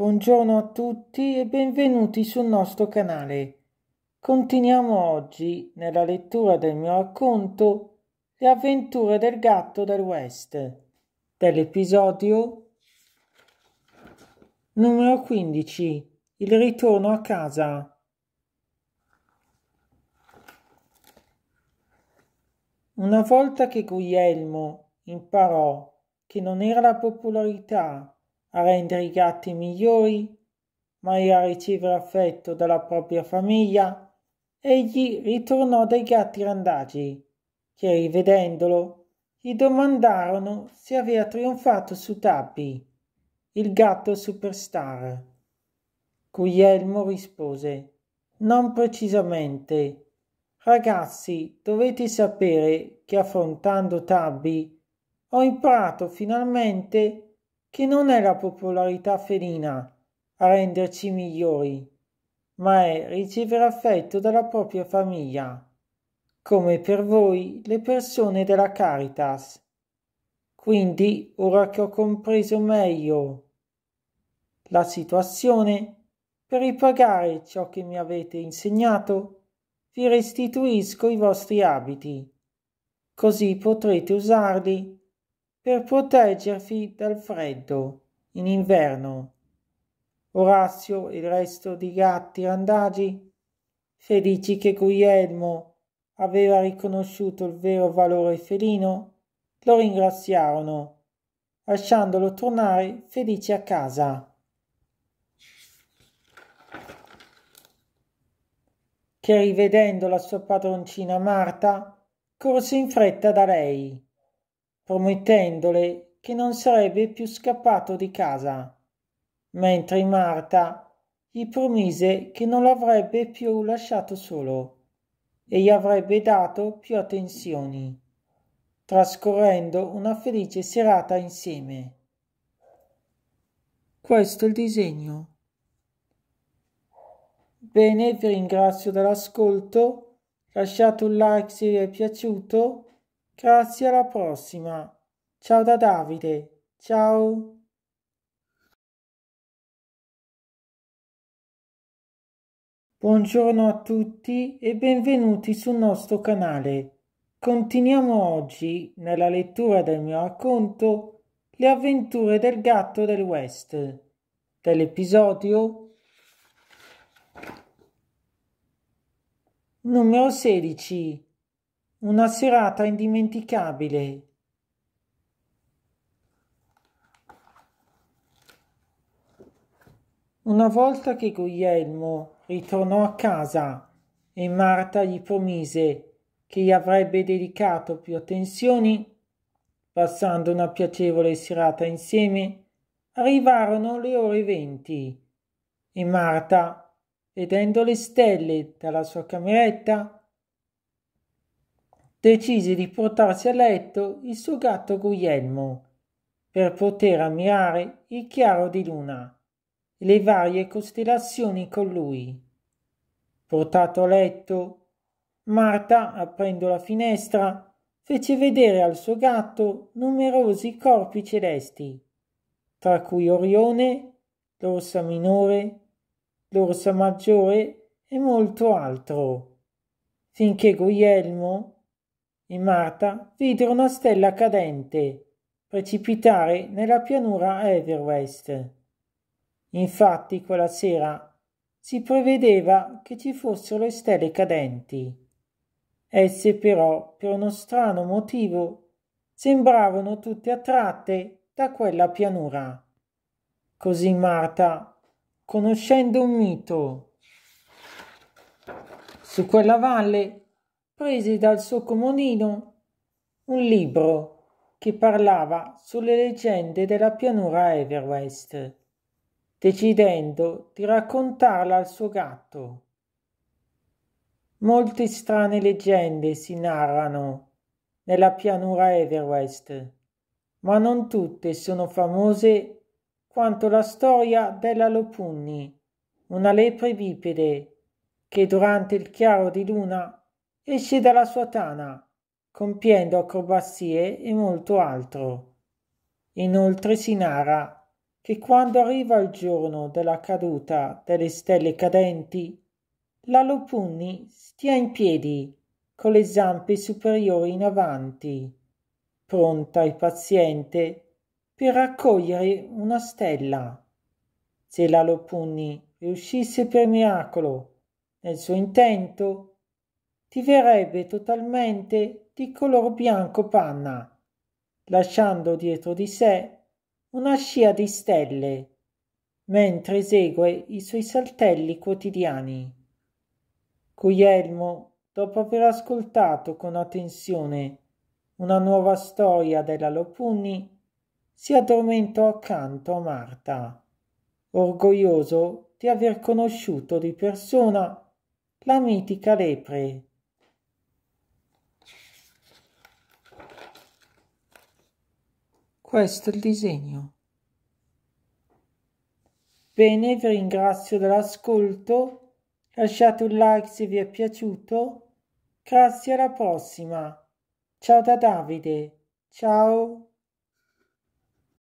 Buongiorno a tutti e benvenuti sul nostro canale. Continuiamo oggi nella lettura del mio racconto Le avventure del gatto del West, dell'episodio numero 15 Il ritorno a casa. Una volta che Guglielmo imparò che non era la popolarità a rendere i gatti migliori, a ricevere affetto dalla propria famiglia, egli ritornò dai gatti randagi, che rivedendolo gli domandarono se aveva trionfato su Tappi, il gatto superstar. Guglielmo rispose, non precisamente. Ragazzi, dovete sapere che affrontando Tabby ho imparato finalmente che non è la popolarità felina a renderci migliori, ma è ricevere affetto dalla propria famiglia, come per voi le persone della Caritas. Quindi, ora che ho compreso meglio la situazione, per ripagare ciò che mi avete insegnato, vi restituisco i vostri abiti, così potrete usarli per proteggersi dal freddo in inverno. Orazio e il resto di gatti randagi, felici che Guglielmo aveva riconosciuto il vero valore felino, lo ringraziarono, lasciandolo tornare felice a casa. che rivedendo la sua padroncina Marta, corse in fretta da lei promettendole che non sarebbe più scappato di casa, mentre Marta gli promise che non l'avrebbe più lasciato solo e gli avrebbe dato più attenzioni, trascorrendo una felice serata insieme. Questo è il disegno. Bene, vi ringrazio dell'ascolto, lasciate un like se vi è piaciuto Grazie alla prossima. Ciao da Davide. Ciao. Buongiorno a tutti e benvenuti sul nostro canale. Continuiamo oggi nella lettura del mio racconto Le avventure del gatto del West, dell'episodio numero 16 una serata indimenticabile. Una volta che Guglielmo ritornò a casa e Marta gli promise che gli avrebbe dedicato più attenzioni, passando una piacevole serata insieme, arrivarono le ore venti e Marta, vedendo le stelle dalla sua cameretta, decise di portarsi a letto il suo gatto Guglielmo per poter ammirare il chiaro di luna e le varie costellazioni con lui. Portato a letto, Marta, aprendo la finestra, fece vedere al suo gatto numerosi corpi celesti, tra cui Orione, l'orsa minore, l'orsa maggiore e molto altro, finché Guglielmo e Marta videro una stella cadente precipitare nella pianura Everwest. Infatti quella sera si prevedeva che ci fossero le stelle cadenti. Esse però, per uno strano motivo, sembravano tutte attratte da quella pianura. Così Marta, conoscendo un mito, su quella valle prese dal suo comodino un libro che parlava sulle leggende della pianura Everwest, decidendo di raccontarla al suo gatto. Molte strane leggende si narrano nella pianura Everwest, ma non tutte sono famose quanto la storia della Lopunni, una lepre bipede che durante il chiaro di luna esce dalla sua tana, compiendo acrobazie e molto altro. Inoltre si narra che quando arriva il giorno della caduta delle stelle cadenti, la Lopunni stia in piedi, con le zampe superiori in avanti, pronta e paziente per raccogliere una stella. Se la Lopunni riuscisse per miracolo nel suo intento, ti verrebbe totalmente di color bianco panna, lasciando dietro di sé una scia di stelle, mentre esegue i suoi saltelli quotidiani. Guglielmo, dopo aver ascoltato con attenzione una nuova storia della Lopunni, si addormentò accanto a Marta, orgoglioso di aver conosciuto di persona la mitica lepre Questo è il disegno. Bene, vi ringrazio dell'ascolto, lasciate un like se vi è piaciuto, grazie alla prossima. Ciao da Davide, ciao.